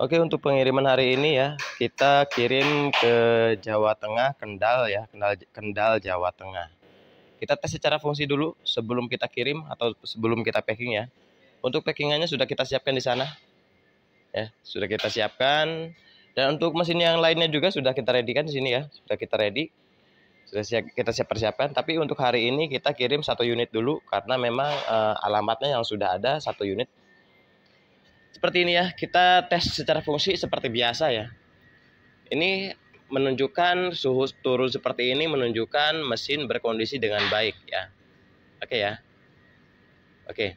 Oke untuk pengiriman hari ini ya kita kirim ke Jawa Tengah Kendal ya Kendal Kendal Jawa Tengah. Kita tes secara fungsi dulu sebelum kita kirim atau sebelum kita packing ya. Untuk packingannya sudah kita siapkan di sana ya sudah kita siapkan dan untuk mesin yang lainnya juga sudah kita ready kan di sini ya sudah kita ready sudah siap, kita siap persiapkan tapi untuk hari ini kita kirim satu unit dulu karena memang uh, alamatnya yang sudah ada satu unit seperti ini ya, kita tes secara fungsi seperti biasa ya. Ini menunjukkan suhu turun seperti ini menunjukkan mesin berkondisi dengan baik ya. Oke okay, ya. Oke. Okay.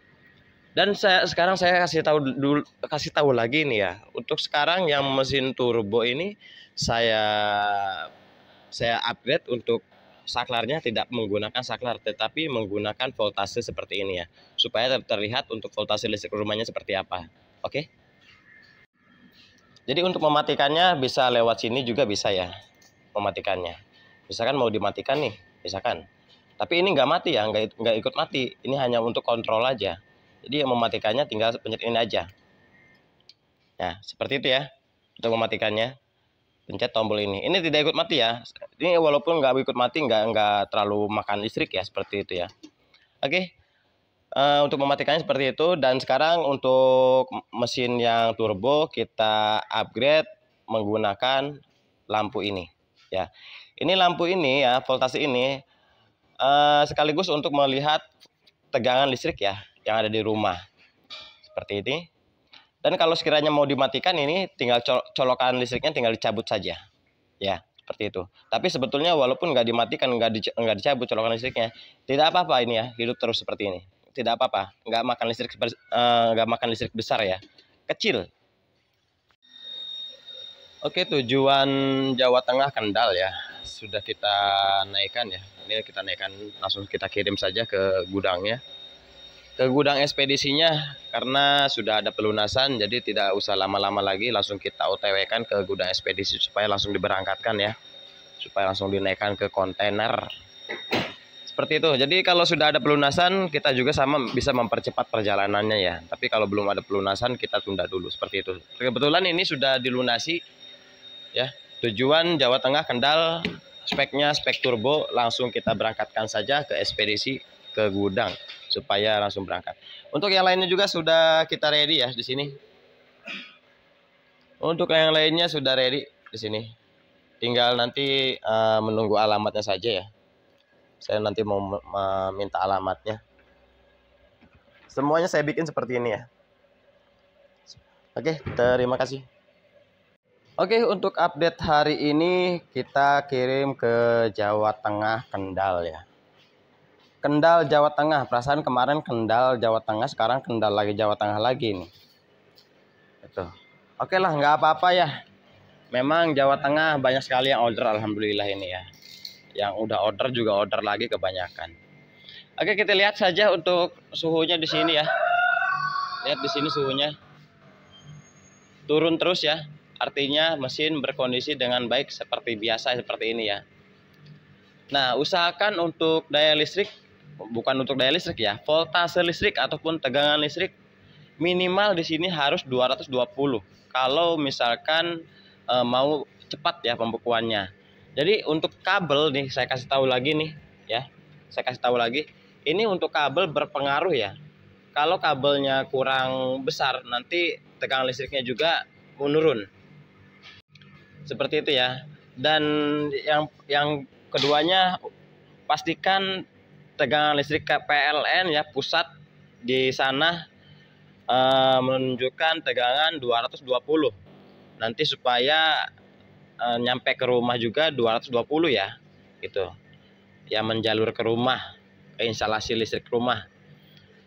Dan saya sekarang saya kasih tahu dulu kasih tahu lagi nih ya. Untuk sekarang yang mesin turbo ini saya saya upgrade untuk saklarnya tidak menggunakan saklar tetapi menggunakan voltase seperti ini ya. Supaya terlihat untuk voltase listrik rumahnya seperti apa. Oke. Jadi untuk mematikannya bisa lewat sini juga bisa ya mematikannya. Misalkan mau dimatikan nih, misalkan. Tapi ini nggak mati ya, nggak ikut mati. Ini hanya untuk kontrol aja. Jadi yang mematikannya tinggal pencet ini aja. Nah, seperti itu ya untuk mematikannya. Pencet tombol ini. Ini tidak ikut mati ya. Ini walaupun nggak ikut mati, nggak nggak terlalu makan listrik ya seperti itu ya. Oke. Eh, untuk mematikannya seperti itu dan sekarang untuk mesin yang turbo kita upgrade menggunakan lampu ini ya. Ini lampu ini ya, voltase ini uh, sekaligus untuk melihat tegangan listrik ya yang ada di rumah. Seperti ini. Dan kalau sekiranya mau dimatikan ini tinggal colokan listriknya tinggal dicabut saja. Ya seperti itu. Tapi sebetulnya walaupun nggak dimatikan, nggak dicabut colokan listriknya, tidak apa-apa ini ya, hidup terus seperti ini tidak apa-apa nggak makan listrik eh, nggak makan listrik besar ya kecil Oke tujuan Jawa Tengah Kendal ya sudah kita naikkan ya ini kita naikkan langsung kita kirim saja ke gudangnya ke gudang ekspedisinya karena sudah ada pelunasan jadi tidak usah lama-lama lagi langsung kita otw kan ke gudang ekspedisi supaya langsung diberangkatkan ya supaya langsung dinaikkan ke kontainer seperti itu. Jadi kalau sudah ada pelunasan, kita juga sama bisa mempercepat perjalanannya ya. Tapi kalau belum ada pelunasan, kita tunda dulu seperti itu. Kebetulan ini sudah dilunasi ya. Tujuan Jawa Tengah Kendal, speknya spek turbo, langsung kita berangkatkan saja ke ekspedisi ke gudang supaya langsung berangkat. Untuk yang lainnya juga sudah kita ready ya di sini. Untuk yang lainnya sudah ready di sini. Tinggal nanti uh, menunggu alamatnya saja ya saya nanti mau minta alamatnya semuanya saya bikin seperti ini ya oke terima kasih oke untuk update hari ini kita kirim ke Jawa Tengah Kendal ya Kendal Jawa Tengah perasaan kemarin Kendal Jawa Tengah sekarang Kendal lagi Jawa Tengah lagi nih itu oke lah nggak apa-apa ya memang Jawa Tengah banyak sekali yang order alhamdulillah ini ya yang udah order juga order lagi kebanyakan oke kita lihat saja untuk suhunya di sini ya lihat di sini suhunya turun terus ya artinya mesin berkondisi dengan baik seperti biasa seperti ini ya nah usahakan untuk daya listrik bukan untuk daya listrik ya voltase listrik ataupun tegangan listrik minimal di sini harus 220 kalau misalkan e, mau cepat ya pembekuannya jadi untuk kabel nih saya kasih tahu lagi nih ya. Saya kasih tahu lagi. Ini untuk kabel berpengaruh ya. Kalau kabelnya kurang besar nanti tegangan listriknya juga menurun. Seperti itu ya. Dan yang yang keduanya pastikan tegangan listrik PLN ya pusat di sana e, menunjukkan tegangan 220. Nanti supaya Eh, nyampe ke rumah juga 220 ya gitu ya menjalur ke rumah ke instalasi listrik rumah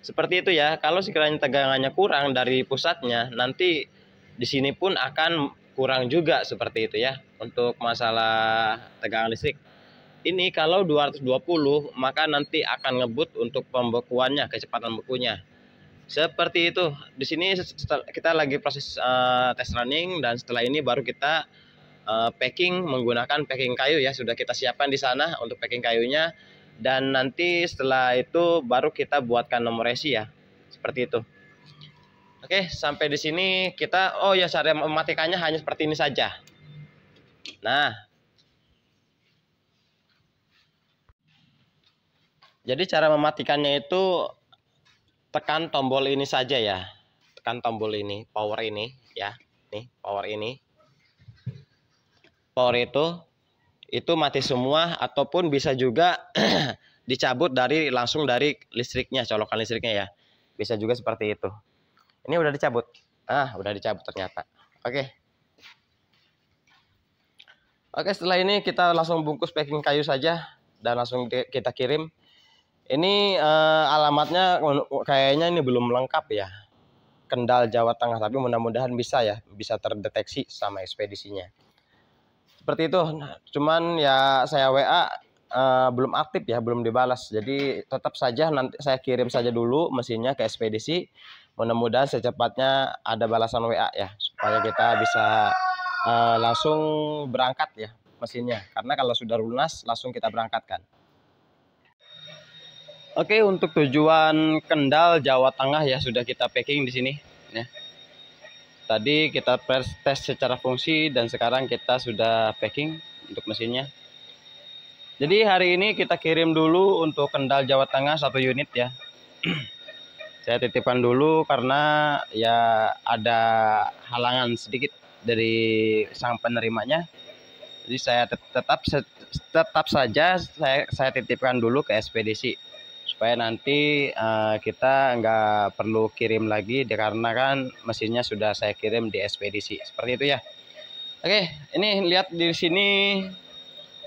seperti itu ya kalau sekiranya tegangannya kurang dari pusatnya nanti di sini pun akan kurang juga seperti itu ya untuk masalah tegangan listrik ini kalau 220 maka nanti akan ngebut untuk pembekuannya kecepatan bekunya seperti itu di sini kita lagi proses uh, test running dan setelah ini baru kita Eh, packing menggunakan packing kayu ya sudah kita siapkan di sana untuk packing kayunya dan nanti setelah itu baru kita buatkan nomor resi ya seperti itu oke sampai di sini kita oh ya cara mematikannya hanya seperti ini saja nah jadi cara mematikannya itu tekan tombol ini saja ya tekan tombol ini power ini ya nih power ini power itu itu mati semua ataupun bisa juga dicabut dari langsung dari listriknya colokan listriknya ya bisa juga seperti itu ini udah dicabut ah udah dicabut ternyata oke oke setelah ini kita langsung bungkus packing kayu saja dan langsung kita kirim ini eh, alamatnya kayaknya ini belum lengkap ya Kendal Jawa Tengah tapi mudah-mudahan bisa ya bisa terdeteksi sama ekspedisinya seperti itu cuman ya saya WA uh, eh, belum aktif ya belum dibalas jadi tetap saja nanti saya kirim saja dulu mesinnya ke ekspedisi mudah-mudahan secepatnya ada balasan WA ya supaya kita bisa uh, langsung berangkat ya mesinnya karena kalau sudah lunas langsung kita berangkatkan Oke untuk tujuan Kendal Jawa Tengah ya sudah kita packing di sini ya Tadi kita pers tes secara fungsi dan sekarang kita sudah packing untuk mesinnya. Jadi hari ini kita kirim dulu untuk Kendal Jawa Tengah satu unit ya. Saya titipkan dulu karena ya ada halangan sedikit dari sang penerimanya. Jadi saya tetap tetap saja saya saya titipkan dulu ke ekspedisi supaya nanti uh, kita nggak perlu kirim lagi karena kan mesinnya sudah saya kirim di ekspedisi seperti itu ya oke ini lihat di sini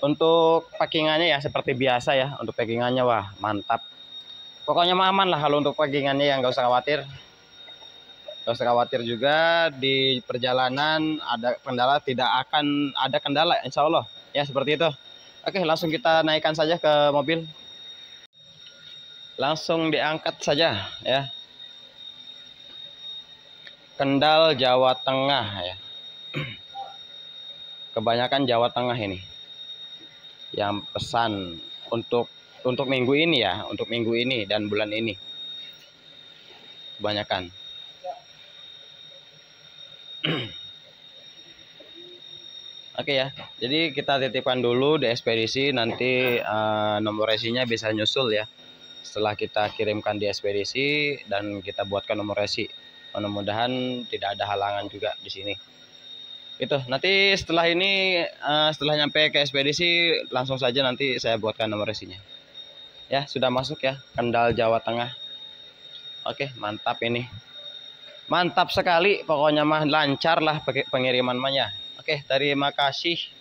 untuk packingannya ya seperti biasa ya untuk packingannya wah mantap pokoknya aman lah kalau untuk packingannya yang nggak usah khawatir nggak usah khawatir juga di perjalanan ada kendala tidak akan ada kendala insya Allah ya seperti itu oke langsung kita naikkan saja ke mobil langsung diangkat saja ya Kendal Jawa Tengah ya kebanyakan Jawa Tengah ini yang pesan untuk untuk minggu ini ya untuk minggu ini dan bulan ini kebanyakan Oke ya, jadi kita titipkan dulu di ekspedisi nanti uh, nomor resinya bisa nyusul ya setelah kita kirimkan di ekspedisi dan kita buatkan nomor resi mudah-mudahan tidak ada halangan juga di sini itu nanti setelah ini eh, setelah nyampe ke ekspedisi langsung saja nanti saya buatkan nomor resinya ya sudah masuk ya Kendal Jawa Tengah oke mantap ini mantap sekali pokoknya mah lancar lah pengiriman mahnya oke terima kasih.